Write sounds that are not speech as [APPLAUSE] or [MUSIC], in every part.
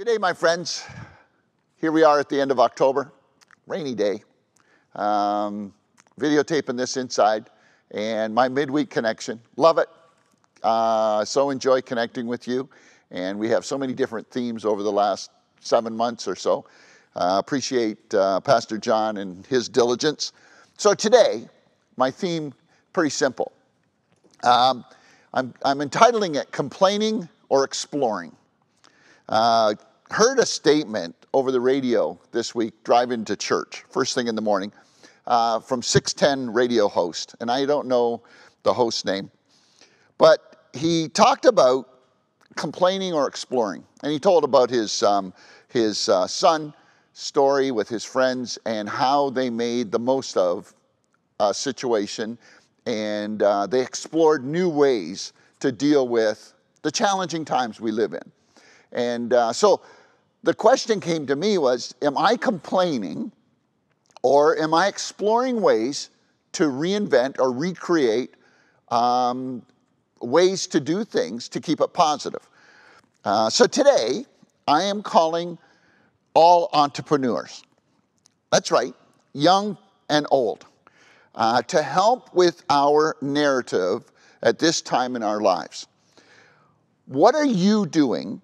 Good day, my friends. Here we are at the end of October, rainy day. Um, videotaping this inside and my midweek connection. Love it. Uh, so enjoy connecting with you. And we have so many different themes over the last seven months or so. Uh, appreciate uh, Pastor John and his diligence. So today, my theme, pretty simple. Um, I'm, I'm entitling it Complaining or Exploring. Uh, heard a statement over the radio this week driving to church first thing in the morning uh, from 610 radio host and i don't know the host name but he talked about complaining or exploring and he told about his um, his uh, son story with his friends and how they made the most of a situation and uh, they explored new ways to deal with the challenging times we live in and uh, so the question came to me was Am I complaining or am I exploring ways to reinvent or recreate um, ways to do things to keep it positive? Uh, so today, I am calling all entrepreneurs. That's right, young and old, uh, to help with our narrative at this time in our lives. What are you doing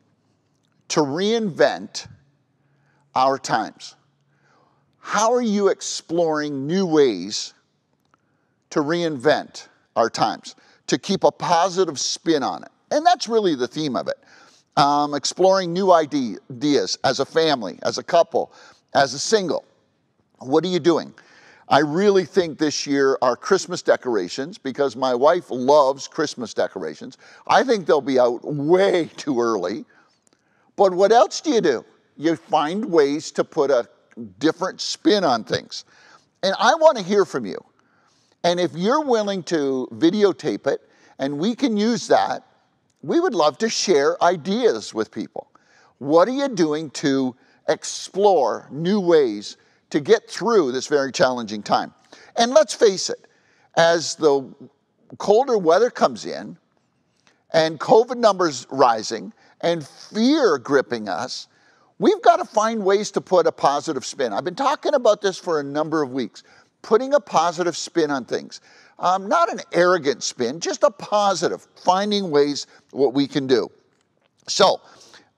to reinvent our times. How are you exploring new ways to reinvent our times, to keep a positive spin on it? And that's really the theme of it. Um, exploring new ideas as a family, as a couple, as a single. What are you doing? I really think this year our Christmas decorations, because my wife loves Christmas decorations, I think they'll be out way too early. But what else do you do? You find ways to put a different spin on things. And I want to hear from you. And if you're willing to videotape it and we can use that, we would love to share ideas with people. What are you doing to explore new ways to get through this very challenging time? And let's face it, as the colder weather comes in and COVID numbers rising, and fear gripping us, we've got to find ways to put a positive spin. I've been talking about this for a number of weeks, putting a positive spin on things. Um, not an arrogant spin, just a positive, finding ways what we can do. So,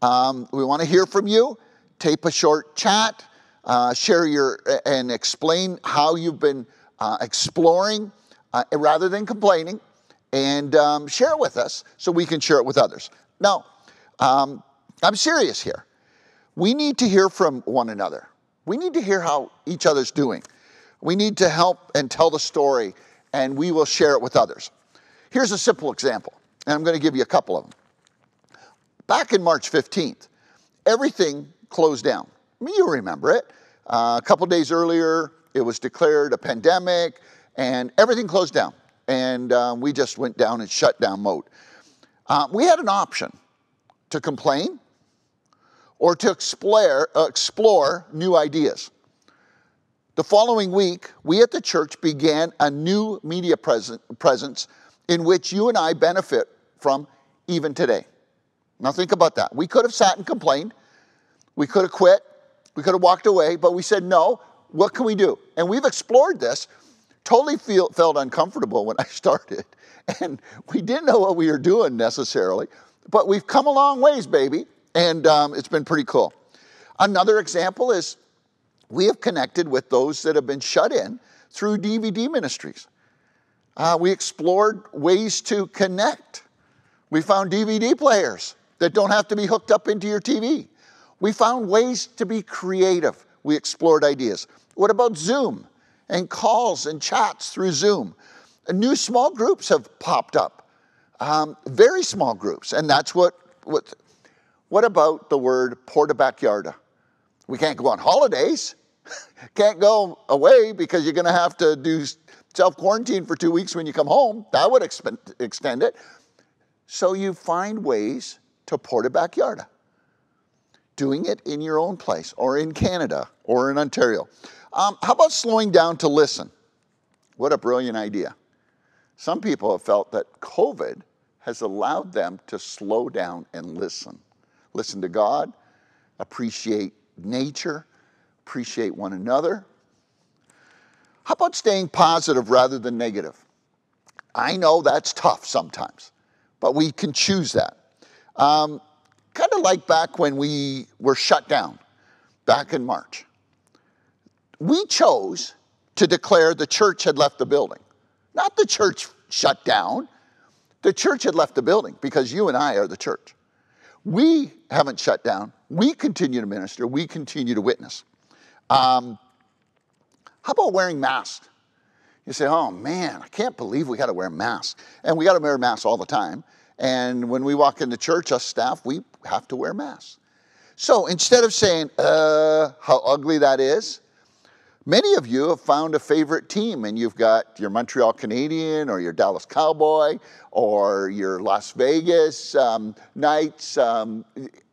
um, we want to hear from you. Tape a short chat, uh, share your, and explain how you've been uh, exploring uh, rather than complaining, and um, share with us so we can share it with others. Now, um, I'm serious here. We need to hear from one another. We need to hear how each other's doing. We need to help and tell the story, and we will share it with others. Here's a simple example, and I'm going to give you a couple of them. Back in March 15th, everything closed down. I mean, you remember it. Uh, a couple days earlier, it was declared a pandemic, and everything closed down. And um, we just went down in shutdown mode. Uh, we had an option to complain or to explore, uh, explore new ideas. The following week, we at the church began a new media present, presence in which you and I benefit from even today. Now, think about that. We could have sat and complained, we could have quit, we could have walked away, but we said, no, what can we do? And we've explored this. Totally feel, felt uncomfortable when I [LAUGHS] started, and we didn't know what we were doing necessarily. But we've come a long ways, baby, and um, it's been pretty cool. Another example is we have connected with those that have been shut in through DVD ministries. Uh, we explored ways to connect. We found DVD players that don't have to be hooked up into your TV. We found ways to be creative. We explored ideas. What about Zoom and calls and chats through Zoom? New small groups have popped up. Um, very small groups, and that's what, what, what about the word porta backyarda? We can't go on holidays, [LAUGHS] can't go away because you're gonna have to do self quarantine for two weeks when you come home. That would exp- extend it. So you find ways to porta backyarda doing it in your own place or in Canada or in Ontario. Um, how about slowing down to listen? What a brilliant idea. Some people have felt that COVID has allowed them to slow down and listen. Listen to God, appreciate nature, appreciate one another. How about staying positive rather than negative? I know that's tough sometimes, but we can choose that. Um, kind of like back when we were shut down back in March. We chose to declare the church had left the building, not the church shut down. The church had left the building because you and I are the church. We haven't shut down. We continue to minister. We continue to witness. Um, how about wearing masks? You say, oh man, I can't believe we got to wear masks. And we got to wear masks all the time. And when we walk into church, us staff, we have to wear masks. So instead of saying, uh, how ugly that is, Many of you have found a favorite team, and you've got your Montreal Canadian or your Dallas Cowboy or your Las Vegas um, Knights, um,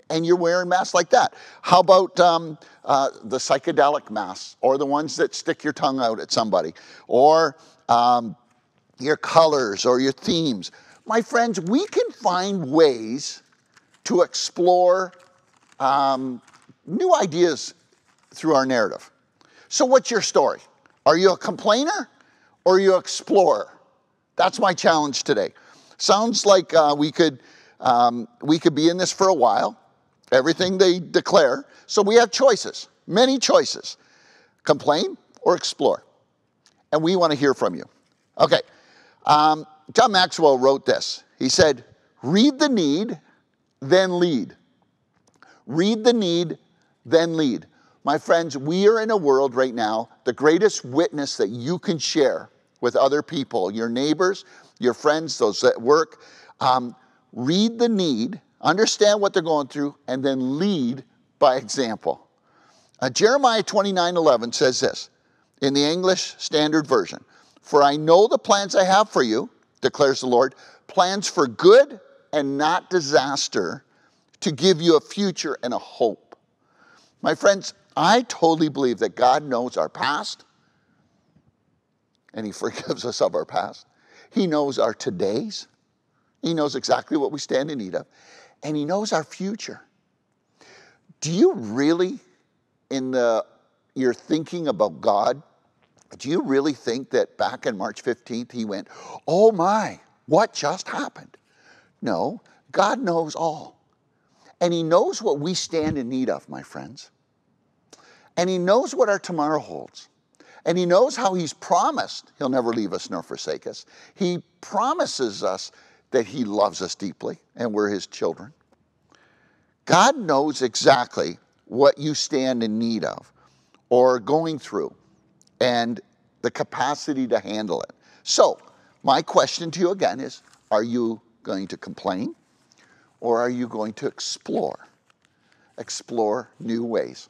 and you're wearing masks like that. How about um, uh, the psychedelic masks or the ones that stick your tongue out at somebody or um, your colors or your themes? My friends, we can find ways to explore um, new ideas through our narrative. So, what's your story? Are you a complainer or are you an explorer? That's my challenge today. Sounds like uh, we could um, we could be in this for a while. Everything they declare. So we have choices, many choices: complain or explore. And we want to hear from you. Okay. Um, John Maxwell wrote this. He said, "Read the need, then lead. Read the need, then lead." My friends, we are in a world right now, the greatest witness that you can share with other people, your neighbors, your friends, those that work, um, read the need, understand what they're going through, and then lead by example. Uh, Jeremiah 29 11 says this in the English Standard Version For I know the plans I have for you, declares the Lord, plans for good and not disaster, to give you a future and a hope. My friends, I totally believe that God knows our past and He [LAUGHS] forgives us of our past. He knows our todays. He knows exactly what we stand in need of. And He knows our future. Do you really, in the, your thinking about God, do you really think that back in March 15th He went, Oh my, what just happened? No, God knows all. And He knows what we stand in need of, my friends. And He knows what our tomorrow holds. And He knows how He's promised He'll never leave us nor forsake us. He promises us that He loves us deeply and we're His children. God knows exactly what you stand in need of or going through and the capacity to handle it. So, my question to you again is are you going to complain or are you going to explore? Explore new ways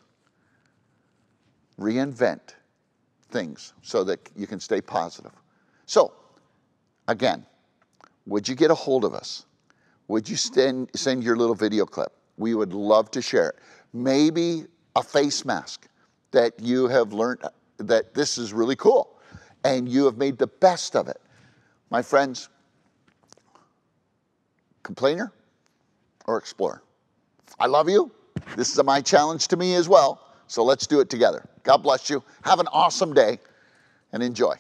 reinvent things so that you can stay positive. So, again, would you get a hold of us? Would you send, send your little video clip? We would love to share it. Maybe a face mask that you have learned that this is really cool and you have made the best of it. My friends, complainer or explorer? I love you. This is my challenge to me as well. So let's do it together. God bless you. Have an awesome day and enjoy.